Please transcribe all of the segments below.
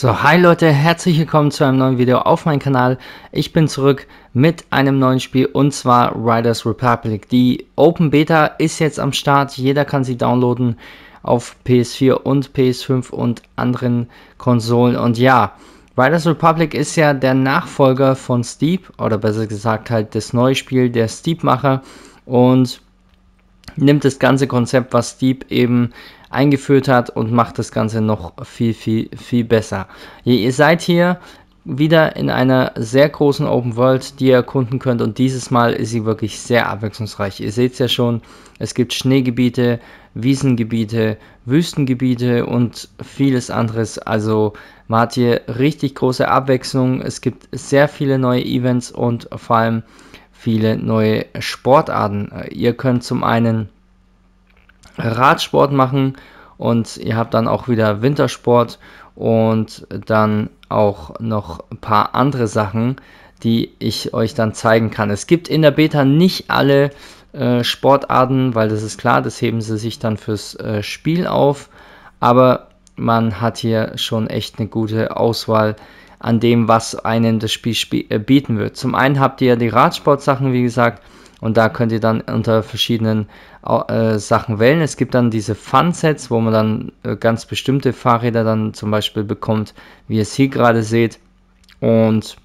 So, hi Leute, herzlich willkommen zu einem neuen Video auf meinem Kanal. Ich bin zurück mit einem neuen Spiel und zwar Riders Republic. Die Open Beta ist jetzt am Start, jeder kann sie downloaden auf PS4 und PS5 und anderen Konsolen. Und ja, Riders Republic ist ja der Nachfolger von Steep oder besser gesagt halt das neue Spiel der Steep-Macher und nimmt das ganze Konzept, was Steep eben eingeführt hat und macht das Ganze noch viel, viel, viel besser. Ihr seid hier wieder in einer sehr großen Open World, die ihr erkunden könnt und dieses Mal ist sie wirklich sehr abwechslungsreich. Ihr seht es ja schon, es gibt Schneegebiete, Wiesengebiete, Wüstengebiete und vieles anderes. Also man hat hier richtig große Abwechslung, es gibt sehr viele neue Events und vor allem viele neue Sportarten. Ihr könnt zum einen Radsport machen und ihr habt dann auch wieder Wintersport und dann auch noch ein paar andere Sachen, die ich euch dann zeigen kann. Es gibt in der Beta nicht alle äh, Sportarten, weil das ist klar, das heben sie sich dann fürs äh, Spiel auf, aber man hat hier schon echt eine gute Auswahl an dem, was einem das Spiel, spiel äh, bieten wird. Zum einen habt ihr die Radsportsachen, wie gesagt, und da könnt ihr dann unter verschiedenen äh, Sachen wählen. Es gibt dann diese Fun-Sets, wo man dann äh, ganz bestimmte Fahrräder dann zum Beispiel bekommt, wie ihr es hier gerade seht. Und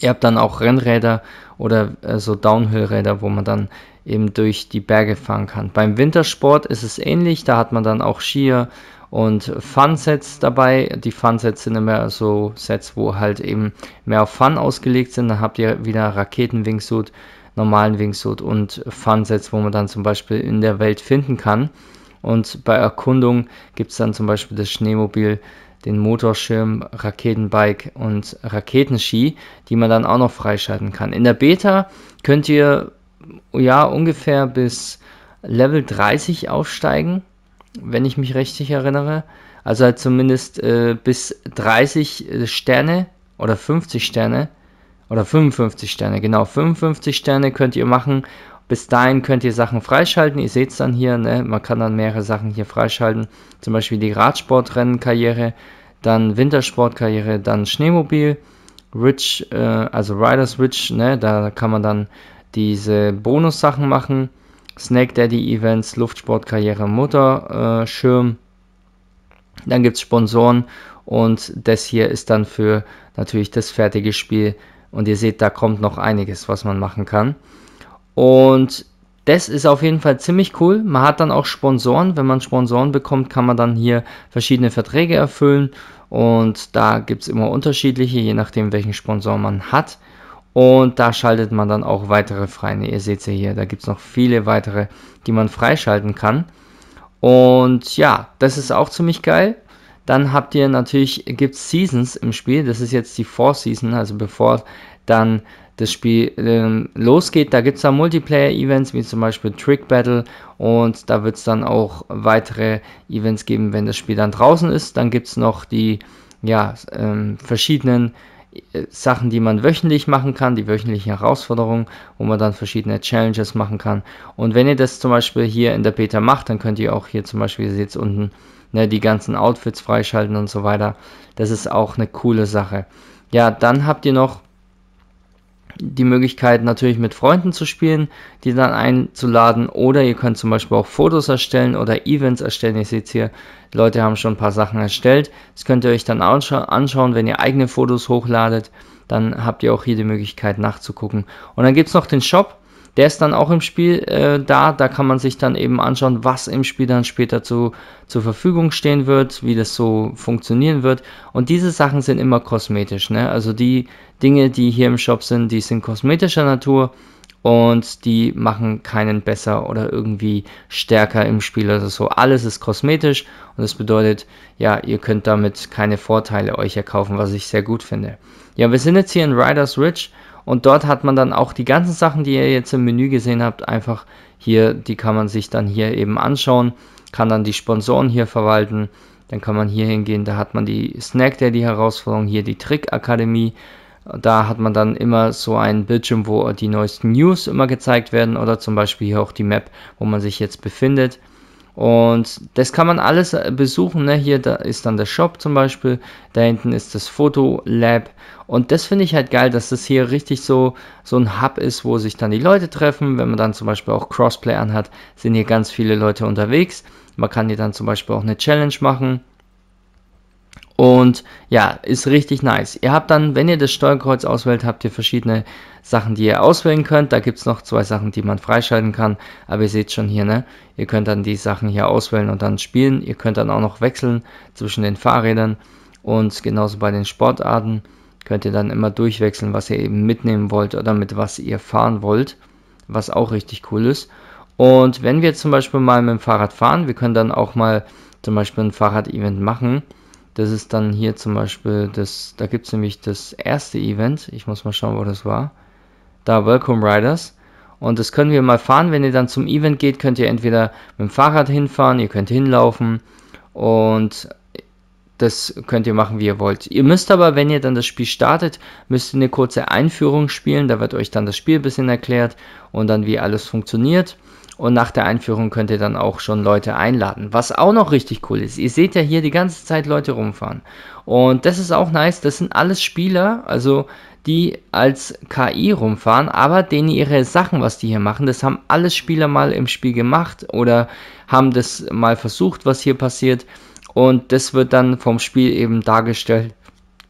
ihr habt dann auch Rennräder oder äh, so Downhill-Räder, wo man dann eben durch die Berge fahren kann. Beim Wintersport ist es ähnlich, da hat man dann auch Skier und Fun-Sets dabei. Die Fun-Sets sind immer so Sets, wo halt eben mehr auf Fun ausgelegt sind. Da habt ihr wieder Raketen-Wingsuit, normalen Wingsuit und Funsets, wo man dann zum Beispiel in der Welt finden kann. Und bei Erkundung gibt es dann zum Beispiel das Schneemobil, den Motorschirm, Raketenbike und Raketenski, die man dann auch noch freischalten kann. In der Beta könnt ihr ja ungefähr bis Level 30 aufsteigen, wenn ich mich richtig erinnere. Also halt zumindest äh, bis 30 äh, Sterne oder 50 Sterne oder 55 Sterne, genau, 55 Sterne könnt ihr machen. Bis dahin könnt ihr Sachen freischalten. Ihr seht es dann hier, ne? man kann dann mehrere Sachen hier freischalten. Zum Beispiel die Radsportrennenkarriere, dann Wintersportkarriere, dann Schneemobil, Rich, äh, also Riders Rich, ne? da kann man dann diese Bonussachen machen. Snack Daddy Events, Luftsportkarriere, Mutterschirm. Äh, dann gibt es Sponsoren und das hier ist dann für natürlich das fertige Spiel und ihr seht, da kommt noch einiges, was man machen kann. Und das ist auf jeden Fall ziemlich cool. Man hat dann auch Sponsoren. Wenn man Sponsoren bekommt, kann man dann hier verschiedene Verträge erfüllen. Und da gibt es immer unterschiedliche, je nachdem, welchen Sponsor man hat. Und da schaltet man dann auch weitere frei. Ne, ihr seht sie hier, da gibt es noch viele weitere, die man freischalten kann. Und ja, das ist auch ziemlich geil. Dann habt ihr natürlich, gibt es Seasons im Spiel, das ist jetzt die Vorseason, also bevor dann das Spiel ähm, losgeht. Da gibt es dann Multiplayer-Events, wie zum Beispiel Trick Battle und da wird es dann auch weitere Events geben, wenn das Spiel dann draußen ist. Dann gibt es noch die ja, ähm, verschiedenen äh, Sachen, die man wöchentlich machen kann, die wöchentlichen Herausforderungen, wo man dann verschiedene Challenges machen kann. Und wenn ihr das zum Beispiel hier in der Beta macht, dann könnt ihr auch hier zum Beispiel, ihr seht es unten, ne, die ganzen Outfits freischalten und so weiter. Das ist auch eine coole Sache. Ja, dann habt ihr noch die Möglichkeit natürlich mit Freunden zu spielen, die dann einzuladen oder ihr könnt zum Beispiel auch Fotos erstellen oder Events erstellen. Ihr seht hier, Leute haben schon ein paar Sachen erstellt. Das könnt ihr euch dann anschauen, wenn ihr eigene Fotos hochladet. Dann habt ihr auch hier die Möglichkeit nachzugucken. Und dann gibt es noch den Shop. Der ist dann auch im Spiel äh, da. Da kann man sich dann eben anschauen, was im Spiel dann später zu, zur Verfügung stehen wird, wie das so funktionieren wird. Und diese Sachen sind immer kosmetisch. Ne? Also die Dinge, die hier im Shop sind, die sind kosmetischer Natur und die machen keinen besser oder irgendwie stärker im Spiel oder also so. Alles ist kosmetisch und das bedeutet, ja, ihr könnt damit keine Vorteile euch erkaufen, was ich sehr gut finde. Ja, wir sind jetzt hier in Riders Ridge und dort hat man dann auch die ganzen Sachen, die ihr jetzt im Menü gesehen habt, einfach hier, die kann man sich dann hier eben anschauen, kann dann die Sponsoren hier verwalten. Dann kann man hier hingehen, da hat man die Snack Daddy Herausforderung, hier die Trick Akademie. Da hat man dann immer so einen Bildschirm, wo die neuesten News immer gezeigt werden oder zum Beispiel hier auch die Map, wo man sich jetzt befindet. Und das kann man alles äh, besuchen. Ne? Hier da ist dann der Shop zum Beispiel. Da hinten ist das Fotolab. Und das finde ich halt geil, dass das hier richtig so, so ein Hub ist, wo sich dann die Leute treffen. Wenn man dann zum Beispiel auch Crossplay anhat, sind hier ganz viele Leute unterwegs. Man kann hier dann zum Beispiel auch eine Challenge machen. Und ja, ist richtig nice. Ihr habt dann, wenn ihr das Steuerkreuz auswählt, habt ihr verschiedene Sachen, die ihr auswählen könnt. Da gibt es noch zwei Sachen, die man freischalten kann. Aber ihr seht schon hier, ne? Ihr könnt dann die Sachen hier auswählen und dann spielen. Ihr könnt dann auch noch wechseln zwischen den Fahrrädern und genauso bei den Sportarten könnt ihr dann immer durchwechseln, was ihr eben mitnehmen wollt oder mit was ihr fahren wollt, was auch richtig cool ist. Und wenn wir zum Beispiel mal mit dem Fahrrad fahren, wir können dann auch mal zum Beispiel ein Fahrrad-Event machen das ist dann hier zum Beispiel, das, da gibt es nämlich das erste Event. Ich muss mal schauen, wo das war. Da, Welcome Riders. Und das können wir mal fahren. Wenn ihr dann zum Event geht, könnt ihr entweder mit dem Fahrrad hinfahren, ihr könnt hinlaufen und das könnt ihr machen, wie ihr wollt. Ihr müsst aber, wenn ihr dann das Spiel startet, müsst ihr eine kurze Einführung spielen. Da wird euch dann das Spiel ein bisschen erklärt und dann, wie alles funktioniert. Und nach der Einführung könnt ihr dann auch schon Leute einladen. Was auch noch richtig cool ist, ihr seht ja hier die ganze Zeit Leute rumfahren. Und das ist auch nice. Das sind alles Spieler, also die als KI rumfahren, aber denen ihre Sachen, was die hier machen, das haben alle Spieler mal im Spiel gemacht oder haben das mal versucht, was hier passiert. Und das wird dann vom Spiel eben dargestellt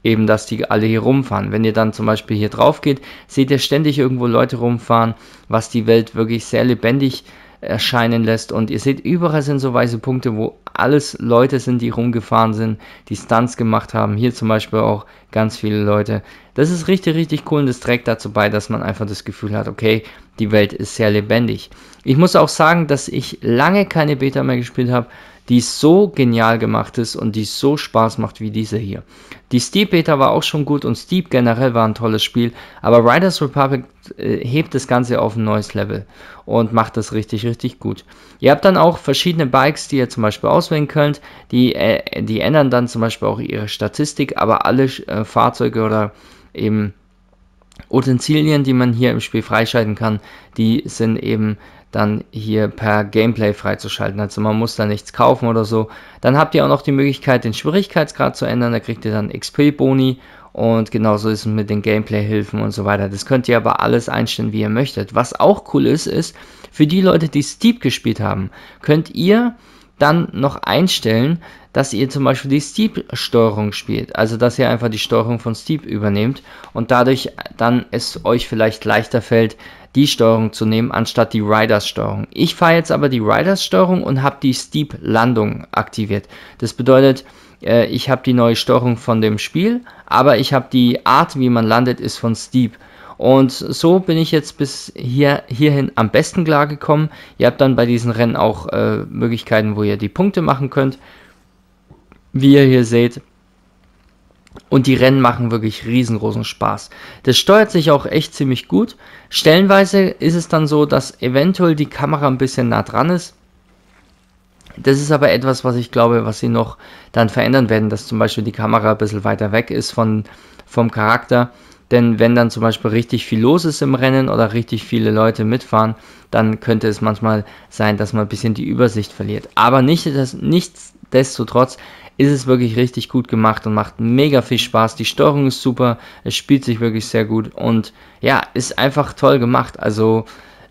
eben, dass die alle hier rumfahren. Wenn ihr dann zum Beispiel hier drauf geht, seht ihr ständig irgendwo Leute rumfahren, was die Welt wirklich sehr lebendig erscheinen lässt. Und ihr seht, überall sind so weiße Punkte, wo alles Leute sind, die rumgefahren sind, die Stunts gemacht haben. Hier zum Beispiel auch ganz viele Leute. Das ist richtig, richtig cool und das trägt dazu bei, dass man einfach das Gefühl hat, okay, die Welt ist sehr lebendig. Ich muss auch sagen, dass ich lange keine Beta mehr gespielt habe die so genial gemacht ist und die so Spaß macht wie diese hier. Die Steep Beta war auch schon gut und Steep generell war ein tolles Spiel, aber Riders Republic äh, hebt das Ganze auf ein neues Level und macht das richtig, richtig gut. Ihr habt dann auch verschiedene Bikes, die ihr zum Beispiel auswählen könnt, die, äh, die ändern dann zum Beispiel auch ihre Statistik, aber alle äh, Fahrzeuge oder eben Utensilien, die man hier im Spiel freischalten kann, die sind eben dann hier per Gameplay freizuschalten. Also man muss da nichts kaufen oder so. Dann habt ihr auch noch die Möglichkeit, den Schwierigkeitsgrad zu ändern. Da kriegt ihr dann XP-Boni und genauso ist es mit den Gameplay-Hilfen und so weiter. Das könnt ihr aber alles einstellen, wie ihr möchtet. Was auch cool ist, ist, für die Leute, die Steep gespielt haben, könnt ihr dann noch einstellen, dass ihr zum Beispiel die Steep-Steuerung spielt. Also, dass ihr einfach die Steuerung von Steep übernehmt und dadurch dann es euch vielleicht leichter fällt, die Steuerung zu nehmen, anstatt die Riders-Steuerung. Ich fahre jetzt aber die Riders-Steuerung und habe die Steep-Landung aktiviert. Das bedeutet, äh, ich habe die neue Steuerung von dem Spiel, aber ich habe die Art, wie man landet, ist von Steep. Und so bin ich jetzt bis hier, hierhin am besten klar gekommen. Ihr habt dann bei diesen Rennen auch äh, Möglichkeiten, wo ihr die Punkte machen könnt. Wie ihr hier seht. Und die Rennen machen wirklich riesengroßen Spaß. Das steuert sich auch echt ziemlich gut. Stellenweise ist es dann so, dass eventuell die Kamera ein bisschen nah dran ist. Das ist aber etwas, was ich glaube, was sie noch dann verändern werden, dass zum Beispiel die Kamera ein bisschen weiter weg ist von, vom Charakter denn wenn dann zum Beispiel richtig viel los ist im Rennen oder richtig viele Leute mitfahren, dann könnte es manchmal sein, dass man ein bisschen die Übersicht verliert. Aber nicht, das, nichtsdestotrotz ist es wirklich richtig gut gemacht und macht mega viel Spaß. Die Steuerung ist super, es spielt sich wirklich sehr gut und ja, ist einfach toll gemacht. Also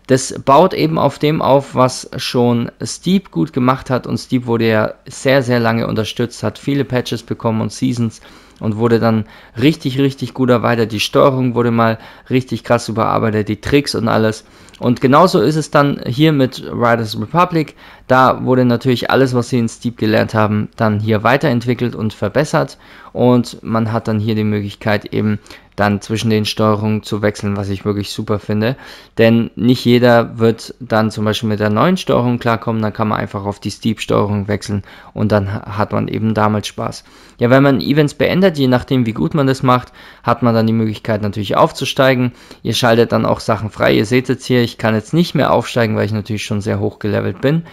das baut eben auf dem auf, was schon Steep gut gemacht hat und Steep wurde ja sehr, sehr lange unterstützt, hat viele Patches bekommen und Seasons und wurde dann richtig, richtig gut erweitert. Die Steuerung wurde mal richtig krass überarbeitet, die Tricks und alles. Und genauso ist es dann hier mit Riders Republic. Da wurde natürlich alles, was sie in Steep gelernt haben, dann hier weiterentwickelt und verbessert. Und man hat dann hier die Möglichkeit, eben dann zwischen den Steuerungen zu wechseln, was ich wirklich super finde. Denn nicht jeder wird dann zum Beispiel mit der neuen Steuerung klarkommen, dann kann man einfach auf die Steep-Steuerung wechseln und dann hat man eben damals Spaß. Ja, wenn man Events beendet, je nachdem wie gut man das macht, hat man dann die Möglichkeit natürlich aufzusteigen. Ihr schaltet dann auch Sachen frei. Ihr seht jetzt hier, ich kann jetzt nicht mehr aufsteigen, weil ich natürlich schon sehr hoch gelevelt bin.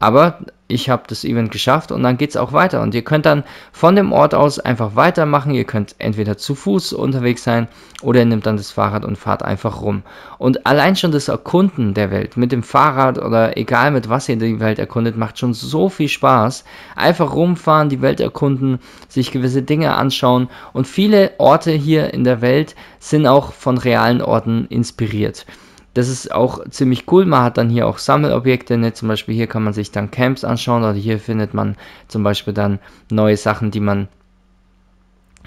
Aber ich habe das Event geschafft und dann geht es auch weiter. Und ihr könnt dann von dem Ort aus einfach weitermachen. Ihr könnt entweder zu Fuß unterwegs sein oder ihr nehmt dann das Fahrrad und fahrt einfach rum. Und allein schon das Erkunden der Welt mit dem Fahrrad oder egal mit was ihr die Welt erkundet, macht schon so viel Spaß. Einfach rumfahren, die Welt erkunden, sich gewisse Dinge anschauen. Und viele Orte hier in der Welt sind auch von realen Orten inspiriert. Das ist auch ziemlich cool. Man hat dann hier auch Sammelobjekte. Ne? Zum Beispiel hier kann man sich dann Camps anschauen oder hier findet man zum Beispiel dann neue Sachen, die man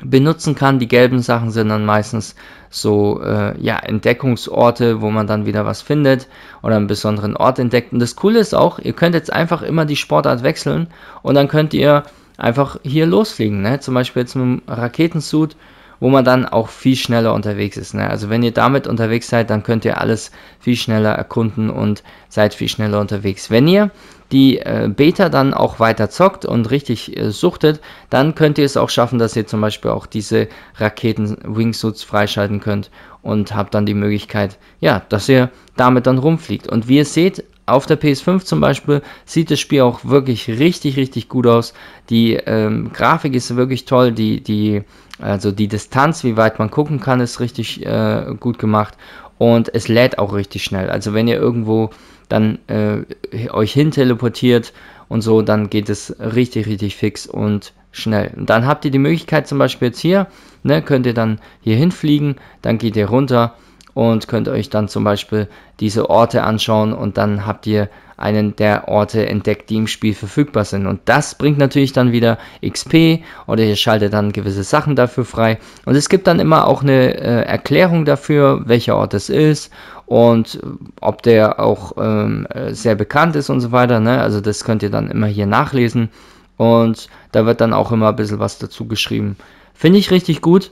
benutzen kann. Die gelben Sachen sind dann meistens so äh, ja, Entdeckungsorte, wo man dann wieder was findet oder einen besonderen Ort entdeckt. Und das Coole ist auch, ihr könnt jetzt einfach immer die Sportart wechseln und dann könnt ihr einfach hier losfliegen. Ne? Zum Beispiel jetzt mit einem Raketensuit wo man dann auch viel schneller unterwegs ist. Ne? Also wenn ihr damit unterwegs seid, dann könnt ihr alles viel schneller erkunden und seid viel schneller unterwegs. Wenn ihr die äh, Beta dann auch weiter zockt und richtig äh, suchtet, dann könnt ihr es auch schaffen, dass ihr zum Beispiel auch diese Raketen-Wingsuits freischalten könnt und habt dann die Möglichkeit, ja, dass ihr damit dann rumfliegt. Und wie ihr seht, auf der PS5 zum Beispiel sieht das Spiel auch wirklich richtig, richtig gut aus. Die ähm, Grafik ist wirklich toll, die, die also die Distanz, wie weit man gucken kann, ist richtig äh, gut gemacht und es lädt auch richtig schnell. Also wenn ihr irgendwo dann äh, euch hin teleportiert und so, dann geht es richtig, richtig fix und schnell. Und dann habt ihr die Möglichkeit zum Beispiel jetzt hier, ne, könnt ihr dann hier hinfliegen, dann geht ihr runter und könnt euch dann zum Beispiel diese Orte anschauen und dann habt ihr einen der Orte entdeckt, die im Spiel verfügbar sind. Und das bringt natürlich dann wieder XP oder ihr schaltet dann gewisse Sachen dafür frei. Und es gibt dann immer auch eine äh, Erklärung dafür, welcher Ort es ist und äh, ob der auch ähm, äh, sehr bekannt ist und so weiter. Ne? Also das könnt ihr dann immer hier nachlesen und da wird dann auch immer ein bisschen was dazu geschrieben. Finde ich richtig gut.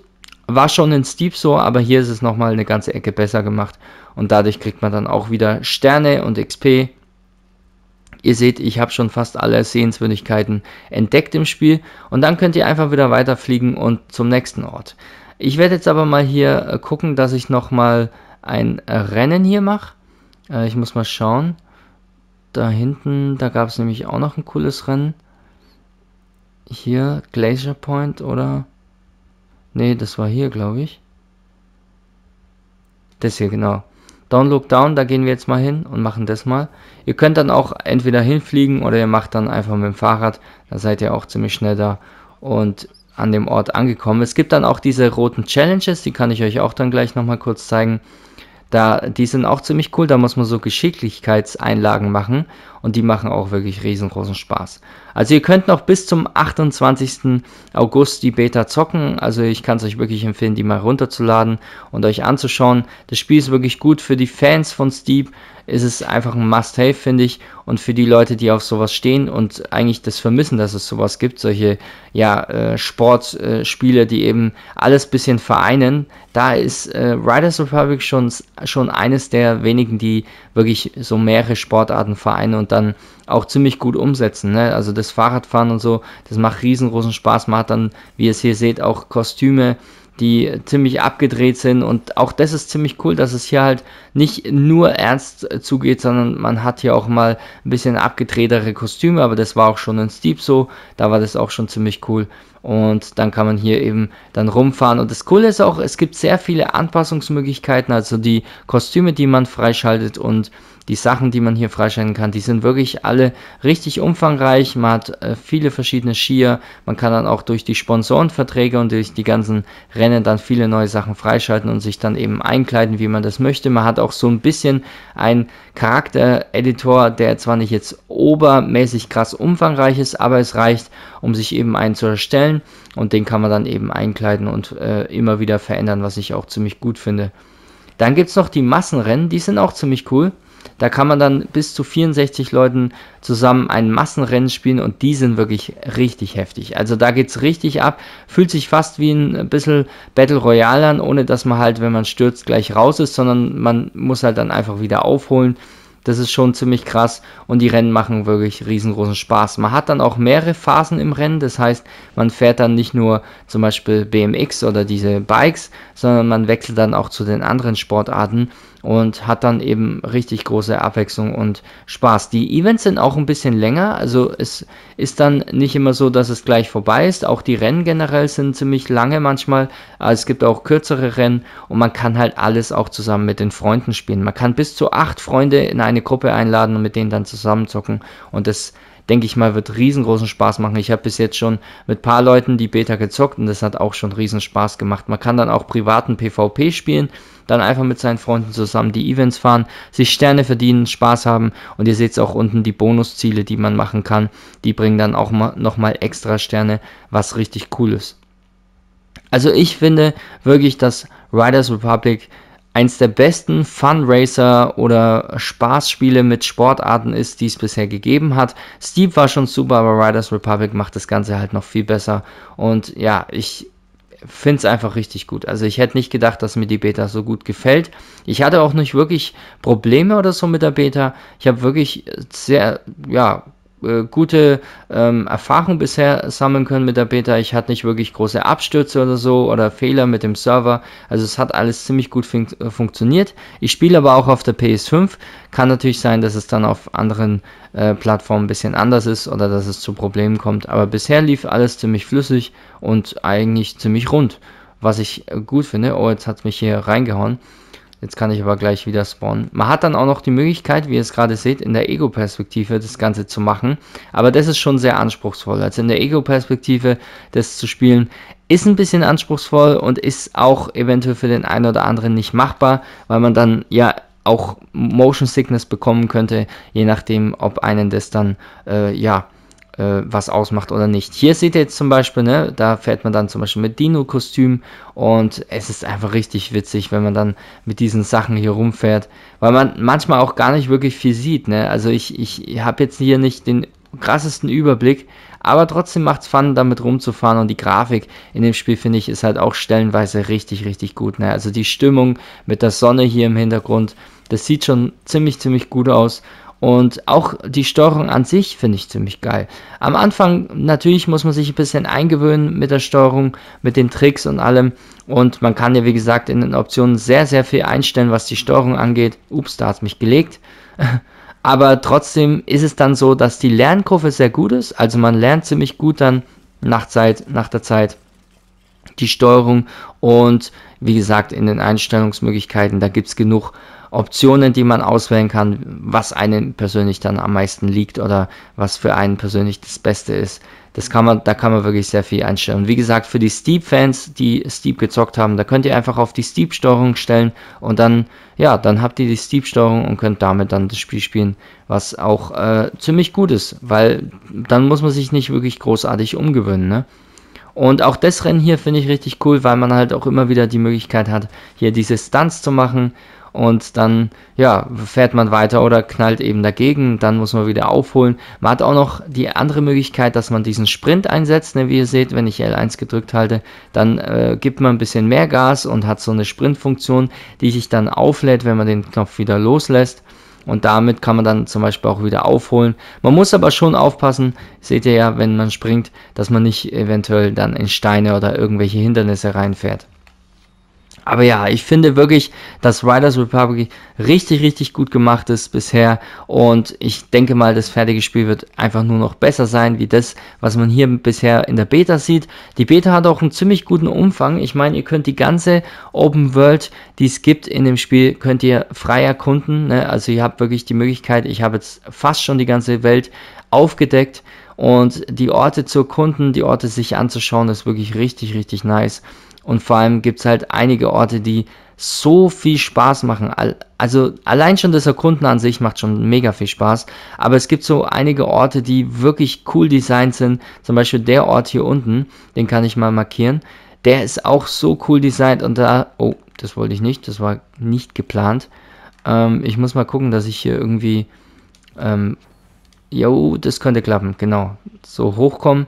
War schon in Steep so, aber hier ist es nochmal eine ganze Ecke besser gemacht und dadurch kriegt man dann auch wieder Sterne und XP. Ihr seht, ich habe schon fast alle Sehenswürdigkeiten entdeckt im Spiel und dann könnt ihr einfach wieder weiterfliegen und zum nächsten Ort. Ich werde jetzt aber mal hier äh, gucken, dass ich nochmal ein Rennen hier mache. Äh, ich muss mal schauen. Da hinten, da gab es nämlich auch noch ein cooles Rennen. Hier, Glacier Point oder... Nee, das war hier, glaube ich. Das hier, genau. Down Look Down, da gehen wir jetzt mal hin und machen das mal. Ihr könnt dann auch entweder hinfliegen oder ihr macht dann einfach mit dem Fahrrad. Da seid ihr auch ziemlich schnell da und an dem Ort angekommen. Es gibt dann auch diese roten Challenges, die kann ich euch auch dann gleich nochmal kurz zeigen. Da, die sind auch ziemlich cool, da muss man so Geschicklichkeitseinlagen machen und die machen auch wirklich riesengroßen Spaß. Also ihr könnt noch bis zum 28. August die Beta zocken. Also ich kann es euch wirklich empfehlen, die mal runterzuladen und euch anzuschauen. Das Spiel ist wirklich gut. Für die Fans von Steep ist es einfach ein Must-Have, finde ich. Und für die Leute, die auf sowas stehen und eigentlich das vermissen, dass es sowas gibt, solche ja, äh, Sportspiele, äh, die eben alles bisschen vereinen, da ist äh, Riders Republic schon, schon eines der wenigen, die wirklich so mehrere Sportarten vereinen und dann auch ziemlich gut umsetzen. Ne? Also das Fahrradfahren und so, das macht riesengroßen Spaß. Man hat dann, wie ihr es hier seht, auch Kostüme, die ziemlich abgedreht sind. Und auch das ist ziemlich cool, dass es hier halt nicht nur ernst zugeht, sondern man hat hier auch mal ein bisschen abgedrehtere Kostüme. Aber das war auch schon in Steep so. Da war das auch schon ziemlich cool. Und dann kann man hier eben dann rumfahren. Und das Coole ist auch, es gibt sehr viele Anpassungsmöglichkeiten. Also die Kostüme, die man freischaltet und die Sachen, die man hier freischalten kann, die sind wirklich alle richtig umfangreich. Man hat äh, viele verschiedene Skier. Man kann dann auch durch die Sponsorenverträge und durch die ganzen Rennen dann viele neue Sachen freischalten und sich dann eben einkleiden, wie man das möchte. Man hat auch so ein bisschen einen Charakter-Editor, der zwar nicht jetzt obermäßig krass umfangreich ist, aber es reicht, um sich eben einen zu erstellen und den kann man dann eben einkleiden und äh, immer wieder verändern, was ich auch ziemlich gut finde. Dann gibt es noch die Massenrennen, die sind auch ziemlich cool. Da kann man dann bis zu 64 Leuten zusammen ein Massenrennen spielen und die sind wirklich richtig heftig. Also da geht es richtig ab, fühlt sich fast wie ein bisschen Battle Royale an, ohne dass man halt, wenn man stürzt, gleich raus ist, sondern man muss halt dann einfach wieder aufholen. Das ist schon ziemlich krass und die Rennen machen wirklich riesengroßen Spaß. Man hat dann auch mehrere Phasen im Rennen, das heißt, man fährt dann nicht nur zum Beispiel BMX oder diese Bikes, sondern man wechselt dann auch zu den anderen Sportarten und hat dann eben richtig große Abwechslung und Spaß. Die Events sind auch ein bisschen länger, also es ist dann nicht immer so, dass es gleich vorbei ist. Auch die Rennen generell sind ziemlich lange manchmal. Es gibt auch kürzere Rennen und man kann halt alles auch zusammen mit den Freunden spielen. Man kann bis zu acht Freunde in eine Gruppe einladen und mit denen dann zusammenzocken und das denke ich mal, wird riesengroßen Spaß machen. Ich habe bis jetzt schon mit paar Leuten die Beta gezockt und das hat auch schon riesen Spaß gemacht. Man kann dann auch privaten PvP spielen, dann einfach mit seinen Freunden zusammen die Events fahren, sich Sterne verdienen, Spaß haben und ihr seht auch unten die Bonusziele, die man machen kann. Die bringen dann auch nochmal extra Sterne, was richtig cool ist. Also ich finde wirklich, dass Riders Republic eins der besten Fundraiser oder Spaßspiele mit Sportarten ist, die es bisher gegeben hat. Steve war schon super, aber Riders Republic macht das Ganze halt noch viel besser. Und ja, ich finde es einfach richtig gut. Also ich hätte nicht gedacht, dass mir die Beta so gut gefällt. Ich hatte auch nicht wirklich Probleme oder so mit der Beta. Ich habe wirklich sehr, ja, äh, gute ähm, Erfahrung bisher sammeln können mit der Beta. Ich hatte nicht wirklich große Abstürze oder so oder Fehler mit dem Server. Also es hat alles ziemlich gut fun äh, funktioniert. Ich spiele aber auch auf der PS5. Kann natürlich sein, dass es dann auf anderen äh, Plattformen ein bisschen anders ist oder dass es zu Problemen kommt. Aber bisher lief alles ziemlich flüssig und eigentlich ziemlich rund, was ich äh, gut finde. Oh, jetzt hat mich hier reingehauen. Jetzt kann ich aber gleich wieder spawnen. Man hat dann auch noch die Möglichkeit, wie ihr es gerade seht, in der Ego-Perspektive das Ganze zu machen. Aber das ist schon sehr anspruchsvoll. Also in der Ego-Perspektive das zu spielen, ist ein bisschen anspruchsvoll und ist auch eventuell für den einen oder anderen nicht machbar, weil man dann ja auch Motion Sickness bekommen könnte, je nachdem, ob einen das dann äh, ja äh, was ausmacht oder nicht. Hier seht ihr jetzt zum Beispiel, ne, da fährt man dann zum Beispiel mit Dino-Kostüm und es ist einfach richtig witzig, wenn man dann mit diesen Sachen hier rumfährt, weil man manchmal auch gar nicht wirklich viel sieht. Ne? Also ich, ich habe jetzt hier nicht den krassesten Überblick, aber trotzdem macht es Fun, damit rumzufahren und die Grafik in dem Spiel, finde ich, ist halt auch stellenweise richtig, richtig gut. Ne? Also die Stimmung mit der Sonne hier im Hintergrund, das sieht schon ziemlich, ziemlich gut aus und auch die Steuerung an sich finde ich ziemlich geil. Am Anfang natürlich muss man sich ein bisschen eingewöhnen mit der Steuerung, mit den Tricks und allem. Und man kann ja, wie gesagt, in den Optionen sehr, sehr viel einstellen, was die Steuerung angeht. Ups, da hat es mich gelegt. Aber trotzdem ist es dann so, dass die Lernkurve sehr gut ist. Also man lernt ziemlich gut dann nach, Zeit, nach der Zeit die Steuerung und wie gesagt in den Einstellungsmöglichkeiten, da gibt es genug Optionen, die man auswählen kann, was einem persönlich dann am meisten liegt oder was für einen persönlich das Beste ist. Das kann man, da kann man wirklich sehr viel einstellen. Und wie gesagt, für die Steep-Fans, die Steep gezockt haben, da könnt ihr einfach auf die Steep-Steuerung stellen und dann, ja, dann habt ihr die Steep-Steuerung und könnt damit dann das Spiel spielen, was auch äh, ziemlich gut ist, weil dann muss man sich nicht wirklich großartig umgewöhnen, ne? Und auch das Rennen hier finde ich richtig cool, weil man halt auch immer wieder die Möglichkeit hat, hier diese Stunts zu machen. Und dann, ja, fährt man weiter oder knallt eben dagegen. Dann muss man wieder aufholen. Man hat auch noch die andere Möglichkeit, dass man diesen Sprint einsetzt. Ne? Wie ihr seht, wenn ich L1 gedrückt halte, dann äh, gibt man ein bisschen mehr Gas und hat so eine Sprintfunktion, die sich dann auflädt, wenn man den Knopf wieder loslässt. Und damit kann man dann zum Beispiel auch wieder aufholen. Man muss aber schon aufpassen, seht ihr ja, wenn man springt, dass man nicht eventuell dann in Steine oder irgendwelche Hindernisse reinfährt. Aber ja, ich finde wirklich, dass Riders Republic richtig, richtig gut gemacht ist bisher. Und ich denke mal, das fertige Spiel wird einfach nur noch besser sein, wie das, was man hier bisher in der Beta sieht. Die Beta hat auch einen ziemlich guten Umfang. Ich meine, ihr könnt die ganze Open World, die es gibt in dem Spiel, könnt ihr frei erkunden. Ne? Also ihr habt wirklich die Möglichkeit, ich habe jetzt fast schon die ganze Welt aufgedeckt. Und die Orte zu erkunden, die Orte sich anzuschauen, ist wirklich richtig, richtig nice. Und vor allem gibt es halt einige Orte, die so viel Spaß machen. Also allein schon das Erkunden an sich macht schon mega viel Spaß. Aber es gibt so einige Orte, die wirklich cool designt sind. Zum Beispiel der Ort hier unten, den kann ich mal markieren. Der ist auch so cool designt und da... Oh, das wollte ich nicht. Das war nicht geplant. Ähm, ich muss mal gucken, dass ich hier irgendwie... Ähm, jo, das könnte klappen. Genau. So hochkommen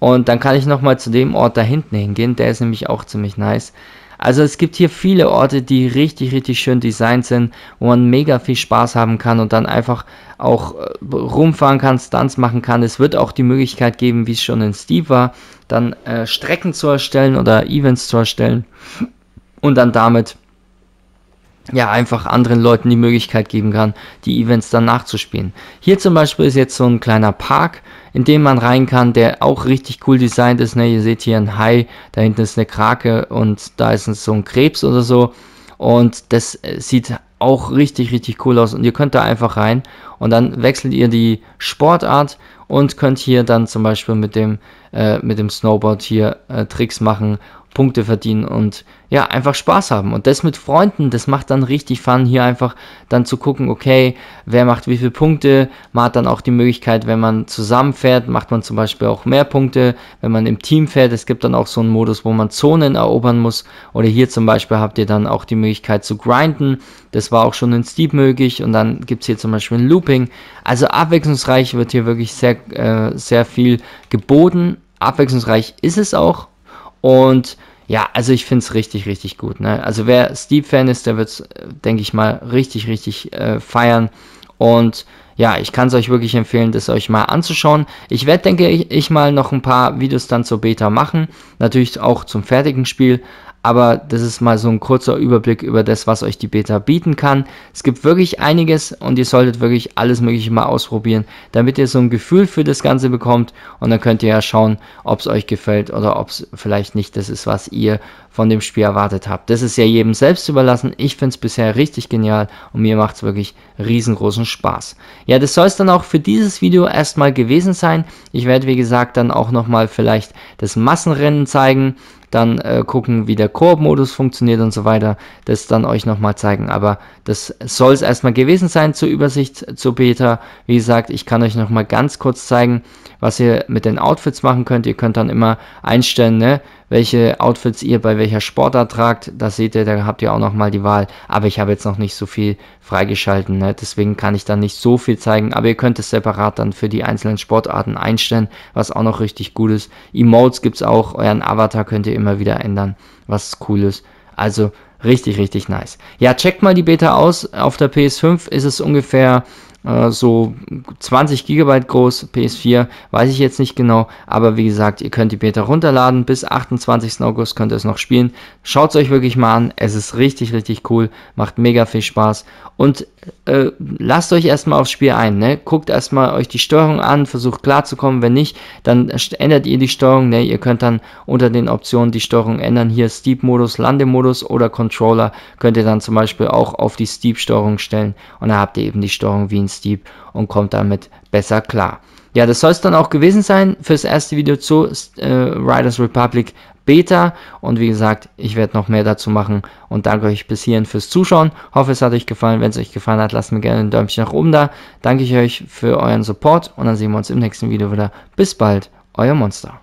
und dann kann ich nochmal zu dem Ort da hinten hingehen, der ist nämlich auch ziemlich nice. Also es gibt hier viele Orte, die richtig, richtig schön designt sind, wo man mega viel Spaß haben kann und dann einfach auch äh, rumfahren kann, Stunts machen kann. Es wird auch die Möglichkeit geben, wie es schon in Steve war, dann äh, Strecken zu erstellen oder Events zu erstellen und dann damit ja einfach anderen Leuten die Möglichkeit geben kann, die Events dann nachzuspielen. Hier zum Beispiel ist jetzt so ein kleiner Park, in den man rein kann, der auch richtig cool designt ist. Ne? Ihr seht hier ein Hai, da hinten ist eine Krake und da ist so ein Krebs oder so. Und das äh, sieht auch richtig, richtig cool aus. Und ihr könnt da einfach rein und dann wechselt ihr die Sportart und könnt hier dann zum Beispiel mit dem, äh, mit dem Snowboard hier äh, Tricks machen Punkte verdienen und ja, einfach Spaß haben. Und das mit Freunden, das macht dann richtig Fun, hier einfach dann zu gucken, okay, wer macht wie viele Punkte. Man hat dann auch die Möglichkeit, wenn man zusammenfährt, macht man zum Beispiel auch mehr Punkte. Wenn man im Team fährt, es gibt dann auch so einen Modus, wo man Zonen erobern muss. Oder hier zum Beispiel habt ihr dann auch die Möglichkeit zu grinden. Das war auch schon in Steep möglich. Und dann gibt es hier zum Beispiel ein Looping. Also abwechslungsreich wird hier wirklich sehr, äh, sehr viel geboten. Abwechslungsreich ist es auch und ja, also ich finde es richtig, richtig gut. Ne? Also wer Steve-Fan ist, der wird es, denke ich mal, richtig, richtig äh, feiern. Und ja, ich kann es euch wirklich empfehlen, das euch mal anzuschauen. Ich werde, denke ich, ich, mal noch ein paar Videos dann zur Beta machen. Natürlich auch zum fertigen Spiel aber das ist mal so ein kurzer Überblick über das, was euch die Beta bieten kann. Es gibt wirklich einiges und ihr solltet wirklich alles Mögliche mal ausprobieren, damit ihr so ein Gefühl für das Ganze bekommt und dann könnt ihr ja schauen, ob es euch gefällt oder ob es vielleicht nicht das ist, was ihr von dem Spiel erwartet habt. Das ist ja jedem selbst überlassen. Ich finde es bisher richtig genial und mir macht es wirklich riesengroßen Spaß. Ja, das soll es dann auch für dieses Video erstmal gewesen sein. Ich werde, wie gesagt, dann auch nochmal vielleicht das Massenrennen zeigen dann äh, gucken, wie der Koop-Modus funktioniert und so weiter, das dann euch nochmal zeigen. Aber das soll es erstmal gewesen sein zur Übersicht zu Beta. Wie gesagt, ich kann euch nochmal ganz kurz zeigen, was ihr mit den Outfits machen könnt. Ihr könnt dann immer einstellen, ne? welche Outfits ihr bei welcher Sportart tragt. Das seht ihr, da habt ihr auch nochmal die Wahl. Aber ich habe jetzt noch nicht so viel freigeschalten, ne? deswegen kann ich da nicht so viel zeigen. Aber ihr könnt es separat dann für die einzelnen Sportarten einstellen, was auch noch richtig gut ist. Emotes gibt's auch, euren Avatar könnt ihr immer wieder ändern, was cool ist. Also richtig, richtig nice. Ja, checkt mal die Beta aus. Auf der PS5 ist es ungefähr äh, so 20 GB groß, PS4, weiß ich jetzt nicht genau, aber wie gesagt, ihr könnt die Beta runterladen, bis 28. August könnt ihr es noch spielen. Schaut es euch wirklich mal an, es ist richtig, richtig cool, macht mega viel Spaß und äh, lasst euch erstmal aufs Spiel ein, ne? Guckt erstmal euch die Steuerung an, versucht klarzukommen. Wenn nicht, dann ändert ihr die Steuerung, ne? Ihr könnt dann unter den Optionen die Steuerung ändern. Hier Steep-Modus, Landemodus oder Controller könnt ihr dann zum Beispiel auch auf die Steep-Steuerung stellen. Und dann habt ihr eben die Steuerung wie ein Steep und kommt damit besser klar. Ja, das soll es dann auch gewesen sein fürs erste Video zu äh, Riders Republic später. Und wie gesagt, ich werde noch mehr dazu machen und danke euch bis hierhin fürs Zuschauen. Hoffe, es hat euch gefallen. Wenn es euch gefallen hat, lasst mir gerne ein Däumchen nach oben da. Danke ich euch für euren Support und dann sehen wir uns im nächsten Video wieder. Bis bald, euer Monster.